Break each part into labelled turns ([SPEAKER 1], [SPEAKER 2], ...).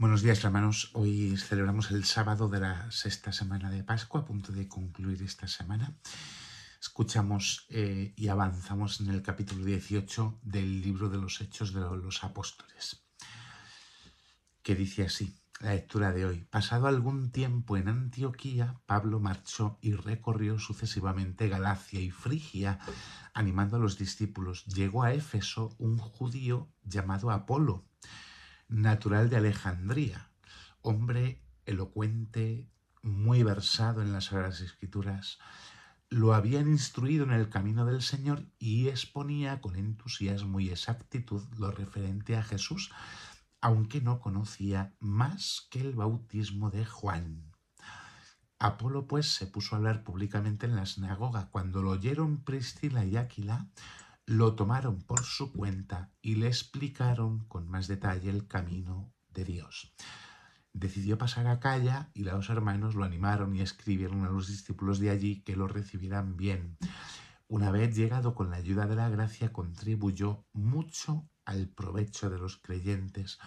[SPEAKER 1] Buenos días hermanos, hoy celebramos el sábado de la sexta semana de Pascua, a punto de concluir esta semana. Escuchamos eh, y avanzamos en el capítulo 18 del libro de los Hechos de los Apóstoles, que dice así, la lectura de hoy. Pasado algún tiempo en Antioquía, Pablo marchó y recorrió sucesivamente Galacia y Frigia, animando a los discípulos. Llegó a Éfeso un judío llamado Apolo natural de Alejandría, hombre elocuente, muy versado en las Sagradas Escrituras, lo habían instruido en el camino del Señor y exponía con entusiasmo y exactitud lo referente a Jesús, aunque no conocía más que el bautismo de Juan. Apolo pues se puso a hablar públicamente en la sinagoga. Cuando lo oyeron Priscila y Áquila, lo tomaron por su cuenta y le explicaron con más detalle el camino de Dios. Decidió pasar a Calla y los hermanos lo animaron y escribieron a los discípulos de allí que lo recibirán bien. Una vez llegado con la ayuda de la gracia, contribuyó mucho al provecho de los creyentes,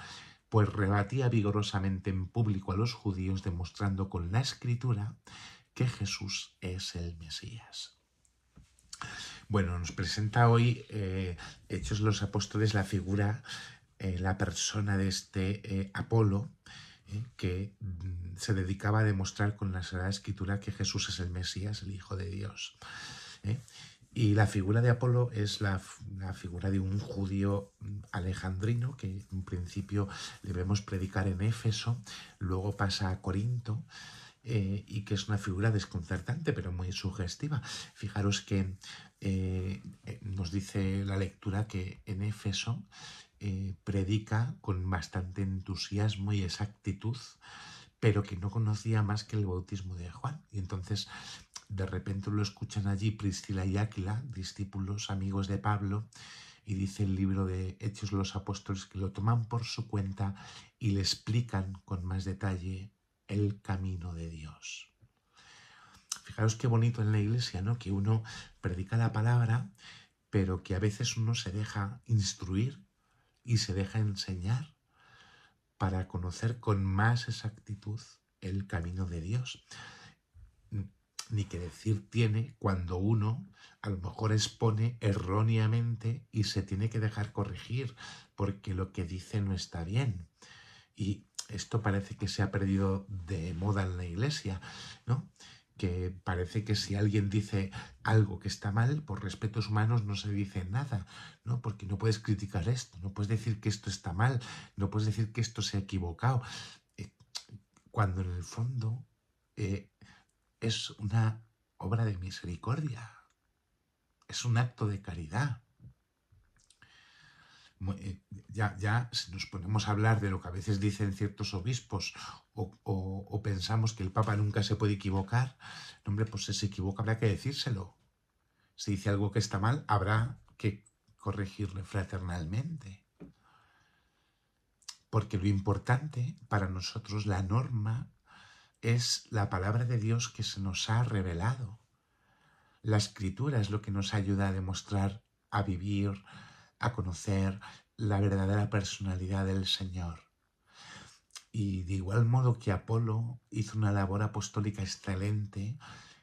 [SPEAKER 1] pues rebatía vigorosamente en público a los judíos, demostrando con la escritura que Jesús es el Mesías. Bueno, nos presenta hoy eh, Hechos los Apóstoles la figura, eh, la persona de este eh, Apolo, que mm, se dedicaba a demostrar con la Sagrada Escritura que Jesús es el Mesías, el Hijo de Dios. Y la figura de Apolo es la, la, figura de un judío mm, alejandrino que en principio le vemos predicar en Éfeso, luego pasa a Corinto eh, y que es una figura desconcertante pero muy sugestiva. Fijaros que eh, eh, nos dice la lectura que en Éfeso predica con bastante entusiasmo y exactitud, pero que no conocía más que el bautismo de Juan. Y entonces de repente lo escuchan allí Priscila y Áquila, discípulos, amigos de Pablo, y dice el libro de Hechos los Apóstoles que lo toman por su cuenta y le explican con más detalle el camino de Dios. Fijaros qué bonito en la iglesia, ¿no? Que uno predica la palabra, pero que a veces uno se deja instruir y se deja enseñar para conocer con más exactitud el camino de Dios. Ni que decir tiene cuando uno a lo mejor expone erróneamente y se tiene que dejar corregir porque lo que dice no está bien. Y esto parece que se ha perdido de moda en la iglesia, ¿no? que parece que si alguien dice algo que está mal, por respetos humanos no se dice nada, ¿no? Porque no puedes criticar esto, no puedes decir que esto está mal, no puedes decir que esto se ha equivocado. Eh, cuando en el fondo eh, es una obra de misericordia, es un acto de caridad. Eh, ya, ya si nos ponemos a hablar de lo que a veces dicen ciertos obispos o, o pensamos que el Papa nunca se puede equivocar, hombre, pues si se equivoca habrá que decírselo. Si dice algo que está mal, habrá que corregirle fraternalmente. Porque lo importante para nosotros, la norma, es la palabra de Dios que se nos ha revelado. La escritura es lo que nos ayuda a demostrar, a vivir, a conocer la verdadera personalidad del Señor. Y de igual modo que Apolo hizo una labor apostólica excelente,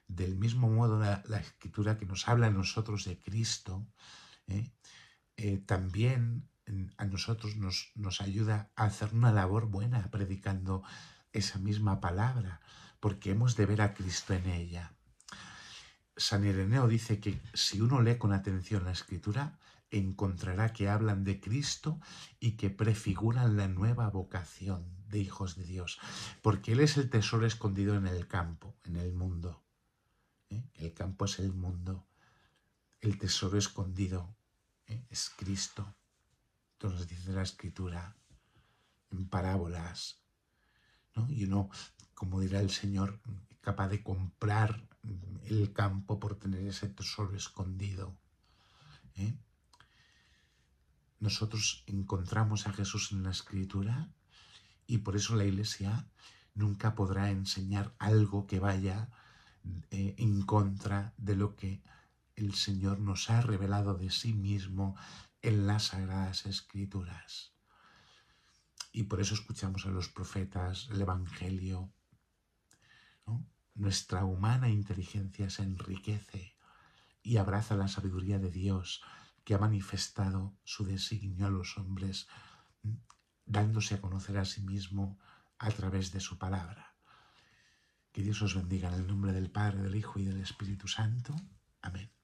[SPEAKER 1] del mismo modo la, escritura que nos habla a nosotros de Cristo, ¿eh? Eh, también a nosotros nos, nos ayuda a hacer una labor buena predicando esa misma palabra, porque hemos de ver a Cristo en ella. San Ireneo dice que si uno lee con atención la escritura, encontrará que hablan de Cristo y que prefiguran la nueva vocación de hijos de Dios, porque Él es el tesoro escondido en el campo, en el mundo. ¿eh? El campo es el mundo, el tesoro escondido ¿eh? es Cristo. entonces dice la Escritura en parábolas. ¿no? Y uno, como dirá el Señor, capaz de comprar el campo por tener ese tesoro escondido. ¿eh? nosotros encontramos a Jesús en la escritura y por eso la iglesia nunca podrá enseñar algo que vaya eh, en contra de lo que el Señor nos ha revelado de sí mismo en las sagradas escrituras. Y por eso escuchamos a los profetas, el Evangelio. Nuestra humana inteligencia se enriquece y abraza la sabiduría de Dios que ha manifestado su designio a los hombres, mm, dándose a conocer a sí mismo a través de su palabra. Que Dios os bendiga en el nombre del Padre, del Hijo y del Espíritu Santo. Amén.